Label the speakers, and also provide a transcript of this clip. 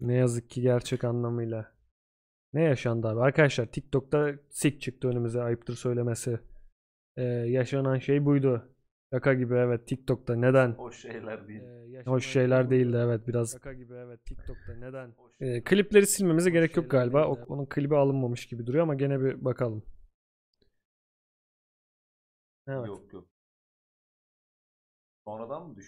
Speaker 1: Ne yazık ki gerçek anlamıyla. Ne yaşandı abi? Arkadaşlar TikTok'ta sik çıktı önümüze ayıptır söylemesi. Ee, yaşanan şey buydu. Yaka gibi evet TikTok'ta neden? Hoş şeyler değil. Ee, Hoş şey şeyler değildi evet biraz. Yaka gibi evet TikTok'ta neden? Ee, klipleri silmemize Hoş gerek yok galiba. O, onun klibi
Speaker 2: alınmamış gibi duruyor ama gene bir bakalım. Evet. Yok yok. Sonradan mı düştü?